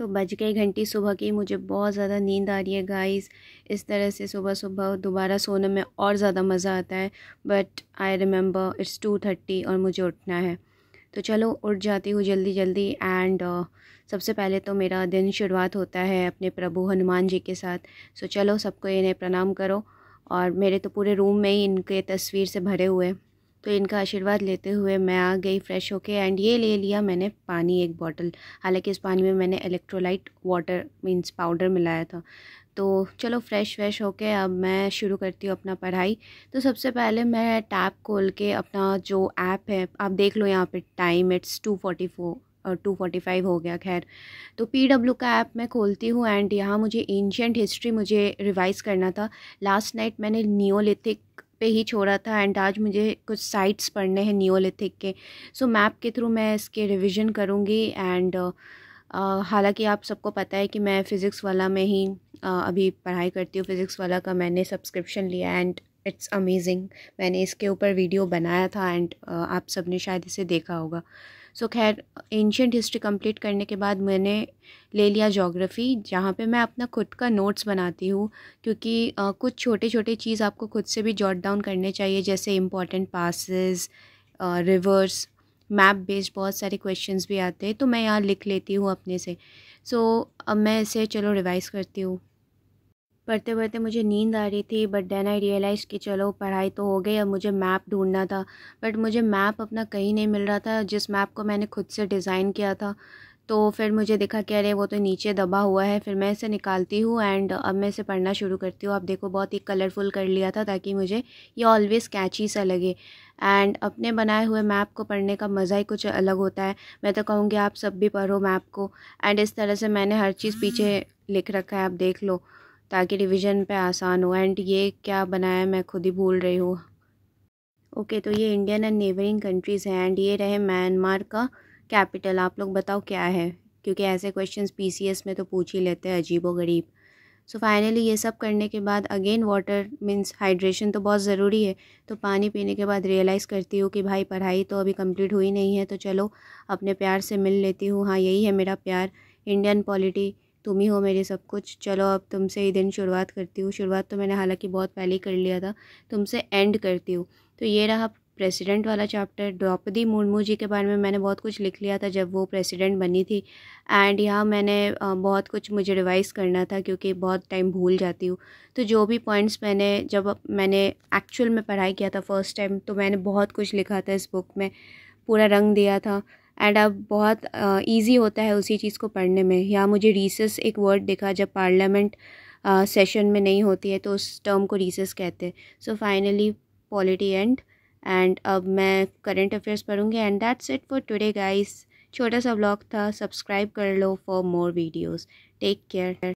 तो बज गई घंटी सुबह की मुझे बहुत ज़्यादा नींद आ रही है गाइस इस तरह से सुबह सुबह दोबारा सोने में और ज़्यादा मज़ा आता है but I remember it's two thirty और मुझे उठना है तो चलो उठ जाती हूँ जल्दी जल्दी एंड uh, सबसे पहले तो मेरा दिन शुरुआत होता है अपने प्रभु हनुमान जी के साथ सो चलो सबको इन्हें प्रणाम करो और मेरे तो पूरे रूम में ही इनके तस्वीर से भरे हुए तो इनका आशीर्वाद लेते हुए मैं आ गई फ्रेश होके एंड ये ले लिया मैंने पानी एक बॉटल हालांकि इस पानी में मैंने इलेक्ट्रोलाइट वाटर मीन्स पाउडर मिलाया था तो चलो फ्रेश फ्रेश होके अब मैं शुरू करती हूँ अपना पढ़ाई तो सबसे पहले मैं टैप खोल के अपना जो ऐप है आप देख लो यहाँ पे time it's two forty four और टू फोर्टी फाइव हो गया खैर तो पी डब्ल्यू का ऐप मैं खोलती हूँ एंड यहाँ मुझे एंशेंट हिस्ट्री मुझे रिवाइज़ करना था लास्ट नाइट मैंने नियोलिथिक पे ही छोड़ा था एंड आज मुझे कुछ साइट्स पढ़ने हैं नियोलिथिक के सो so, मैप के थ्रू मैं इसके रिविज़न करूँगी एंड uh, uh, हालांकि आप सबको पता है कि मैं फ़िज़िक्स वाला में ही uh, अभी पढ़ाई करती हूँ फ़िज़िक्स वाला का मैंने सब्सक्रिप्शन लिया एंड इट्स अमेजिंग मैंने इसके ऊपर वीडियो बनाया था एंड uh, आप सब ने शायद इसे देखा होगा सो so, खैर एंशेंट हिस्ट्री कंप्लीट करने के बाद मैंने ले लिया जोग्राफ़ी जहाँ पे मैं अपना खुद का नोट्स बनाती हूँ क्योंकि uh, कुछ छोटे छोटे चीज़ आपको खुद से भी जॉट डाउन करने चाहिए जैसे important passes rivers map based बहुत सारे क्वेश्चन भी आते हैं तो मैं यहाँ लिख लेती हूँ अपने से सो so, अब मैं इसे चलो रिवाइज़ करती हूँ पढ़ते पढ़ते मुझे नींद आ रही थी बट देन आई रियलाइज़ कि चलो पढ़ाई तो हो गई अब मुझे मैप ढूंढना था बट मुझे मैप अपना कहीं नहीं मिल रहा था जिस मैप को मैंने खुद से डिज़ाइन किया था तो फिर मुझे देखा कि अरे वो तो नीचे दबा हुआ है फिर मैं इसे निकालती हूँ एंड अब मैं इसे पढ़ना शुरू करती हूँ आप देखो बहुत ही कलरफुल कर लिया था ताकि मुझे ये ऑलवेज कैची सा लगे एंड अपने बनाए हुए मैप को पढ़ने का मज़ा ही कुछ अलग होता है मैं तो कहूँगी आप सब भी पढ़ो मैप को एंड इस तरह से मैंने हर चीज़ पीछे लिख रखा है आप देख लो ताकि रिवीजन पे आसान हो एंड ये क्या बनाया मैं खुद ही भूल रही हूँ ओके okay, तो ये इंडियन एंड नेबरिंग कंट्रीज़ हैं एंड ये रहे म्यांमार का कैपिटल आप लोग बताओ क्या है क्योंकि ऐसे क्वेश्चन पी में तो पूछ ही लेते हैं अजीब व गरीब सो so फाइनली ये सब करने के बाद अगेन वाटर मीन्स हाइड्रेशन तो बहुत ज़रूरी है तो पानी पीने के बाद रियलाइज़ करती हूँ कि भाई पढ़ाई तो अभी कंप्लीट हुई नहीं है तो चलो अपने प्यार से मिल लेती हूँ हाँ यही है मेरा प्यार इंडियन पॉलिटी तुम ही हो मेरे सब कुछ चलो अब तुमसे ही दिन शुरुआत करती हूँ शुरुआत तो मैंने हालांकि बहुत पहले ही कर लिया था तुमसे एंड करती हूँ तो ये रहा प्रेसिडेंट वाला चैप्टर द्रौपदी मुर्मू जी के बारे में मैंने बहुत कुछ लिख लिया था जब वो प्रेसिडेंट बनी थी एंड यहाँ मैंने बहुत कुछ मुझे रिवाइज़ करना था क्योंकि बहुत टाइम भूल जाती हूँ तो जो भी पॉइंट्स मैंने जब मैंने एक्चुअल में पढ़ाई किया था फर्स्ट टाइम तो मैंने बहुत कुछ लिखा था इस बुक में पूरा रंग दिया था एंड अब बहुत ईजी होता है उसी चीज़ को पढ़ने में या मुझे रीसेस एक वर्ड दिखा जब पार्लियामेंट सेशन में नहीं होती है तो उस टर्म को रीसेस कहते हैं so finally polity and and अब मैं करंट अफेयर्स पढ़ूँगी and that's it for today guys छोटा सा ब्लॉग था सब्सक्राइब कर लो for more videos take care